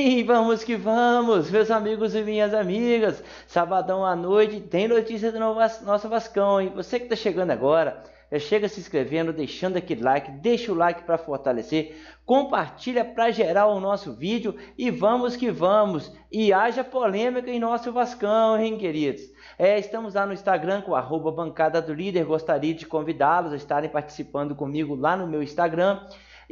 Sim, vamos que vamos, meus amigos e minhas amigas. Sabadão à noite tem notícia do nosso Vascão, E Você que está chegando agora, já chega se inscrevendo, deixando aquele like, deixa o like para fortalecer, compartilha para gerar o nosso vídeo e vamos que vamos. E haja polêmica em nosso Vascão, hein, queridos? É, estamos lá no Instagram com arroba bancada do líder, gostaria de convidá-los a estarem participando comigo lá no meu Instagram.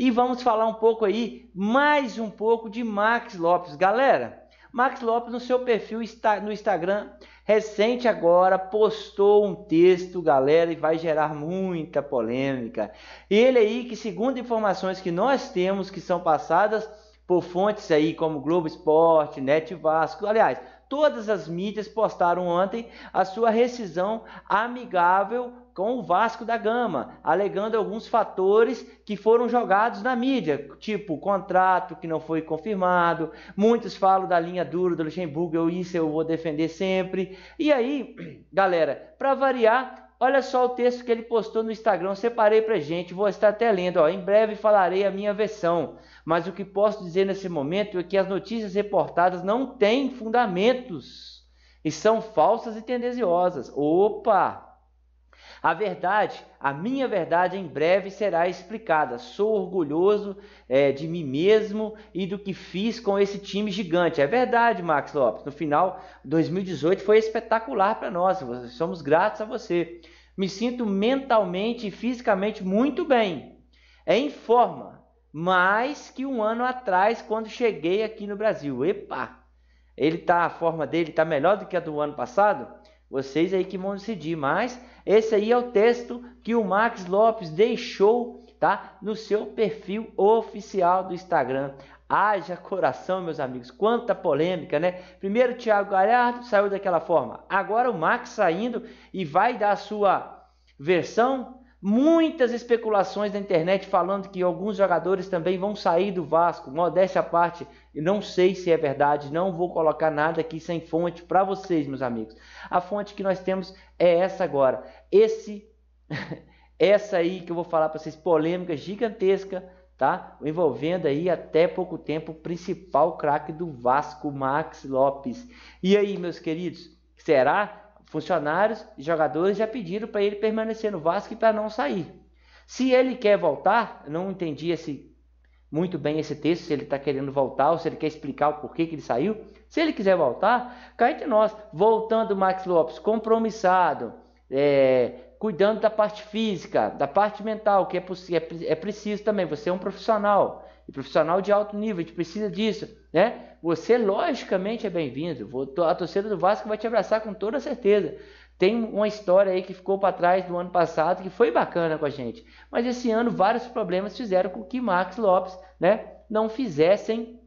E vamos falar um pouco aí, mais um pouco de Max Lopes. Galera, Max Lopes no seu perfil no Instagram recente agora postou um texto, galera, e vai gerar muita polêmica. Ele aí que segundo informações que nós temos que são passadas por fontes aí como Globo Esporte, Net Vasco, aliás, todas as mídias postaram ontem a sua rescisão amigável com o Vasco da Gama, alegando alguns fatores que foram jogados na mídia, tipo contrato que não foi confirmado, muitos falam da linha dura do Luxemburgo, eu isso eu vou defender sempre. E aí, galera, para variar, Olha só o texto que ele postou no Instagram, separei para gente, vou estar até lendo. Ó. Em breve falarei a minha versão, mas o que posso dizer nesse momento é que as notícias reportadas não têm fundamentos e são falsas e tendenciosas. Opa! A verdade, a minha verdade, em breve será explicada. Sou orgulhoso é, de mim mesmo e do que fiz com esse time gigante. É verdade, Max Lopes. No final, 2018 foi espetacular para nós. Somos gratos a você. Me sinto mentalmente e fisicamente muito bem. É em forma, mais que um ano atrás, quando cheguei aqui no Brasil. Epa! Ele tá, a forma dele está melhor do que a do ano passado? Vocês aí que vão decidir, mas esse aí é o texto que o Max Lopes deixou, tá? No seu perfil oficial do Instagram. Haja coração, meus amigos. Quanta polêmica, né? Primeiro Thiago Galhardo saiu daquela forma. Agora o Max saindo e vai dar a sua versão Muitas especulações na internet falando que alguns jogadores também vão sair do Vasco. Modéstia à parte, não sei se é verdade, não vou colocar nada aqui sem fonte para vocês, meus amigos. A fonte que nós temos é essa agora. Esse essa aí que eu vou falar para vocês, polêmica gigantesca, tá? Envolvendo aí até pouco tempo o principal craque do Vasco, Max Lopes. E aí, meus queridos, será funcionários e jogadores já pediram para ele permanecer no Vasco e para não sair. Se ele quer voltar, não entendi esse, muito bem esse texto, se ele está querendo voltar ou se ele quer explicar o porquê que ele saiu. Se ele quiser voltar, cai de nós. Voltando o Max Lopes, compromissado, é, cuidando da parte física, da parte mental, que é, é, é preciso também. Você é um profissional, e profissional de alto nível, a gente precisa disso, né? Você, logicamente, é bem-vindo. A torcida do Vasco vai te abraçar com toda certeza. Tem uma história aí que ficou para trás do ano passado que foi bacana com a gente, mas esse ano vários problemas fizeram com que Max Lopes, né, não fizessem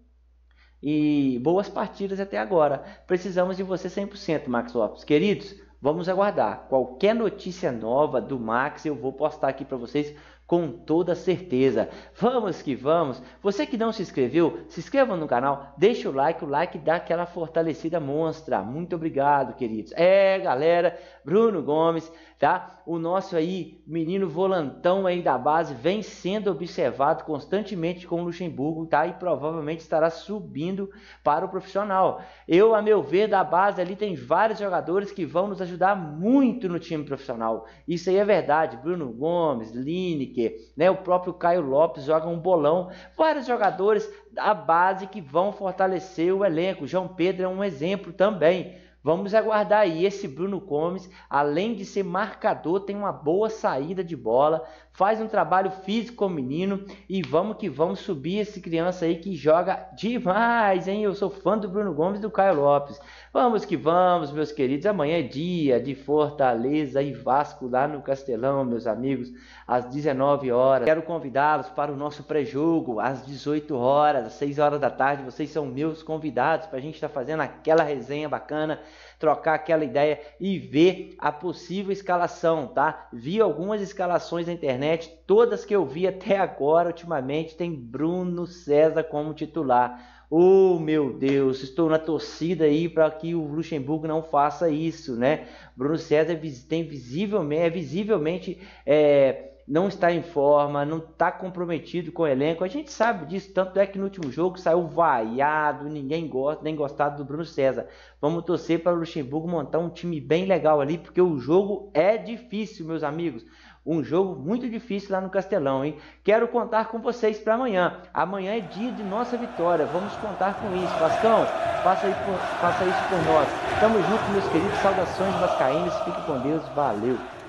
e boas partidas até agora. Precisamos de você 100%, Max Lopes. Queridos, Vamos aguardar. Qualquer notícia nova do Max eu vou postar aqui para vocês, com toda certeza. Vamos que vamos! Você que não se inscreveu, se inscreva no canal, deixa o like, o like dá aquela fortalecida monstra. Muito obrigado, queridos. É, galera, Bruno Gomes, tá? O nosso aí, menino volantão aí da base, vem sendo observado constantemente com o Luxemburgo, tá? E provavelmente estará subindo para o profissional. Eu, a meu ver, da base ali tem vários jogadores que vão nos ajudar muito no time profissional. Isso aí é verdade. Bruno Gomes, Lineker, quê. Né? O próprio Caio Lopes joga um bolão. Vários jogadores da base que vão fortalecer o elenco. João Pedro é um exemplo também. Vamos aguardar aí esse Bruno Gomes, além de ser marcador, tem uma boa saída de bola, faz um trabalho físico o menino e vamos que vamos subir esse criança aí que joga demais, hein? Eu sou fã do Bruno Gomes e do Caio Lopes. Vamos que vamos, meus queridos. Amanhã é dia de Fortaleza e Vasco lá no Castelão, meus amigos, às 19 horas. Quero convidá-los para o nosso pré-jogo às 18 horas, às 6 horas da tarde. Vocês são meus convidados para a gente estar tá fazendo aquela resenha bacana trocar aquela ideia e ver a possível escalação, tá? Vi algumas escalações na internet, todas que eu vi até agora ultimamente tem Bruno César como titular. Oh meu Deus, estou na torcida aí para que o Luxemburgo não faça isso, né? Bruno César é tem visivelmente, é visivelmente é, não está em forma, não está comprometido com o elenco. A gente sabe disso, tanto é que no último jogo saiu vaiado, ninguém gosta, nem gostado do Bruno César. Vamos torcer para o Luxemburgo montar um time bem legal ali, porque o jogo é difícil, meus amigos. Um jogo muito difícil lá no Castelão, hein? Quero contar com vocês para amanhã. Amanhã é dia de nossa vitória. Vamos contar com isso. Vascão, faça, por, faça isso por nós. Tamo junto, meus queridos. Saudações vascaínas. Fique com Deus. Valeu.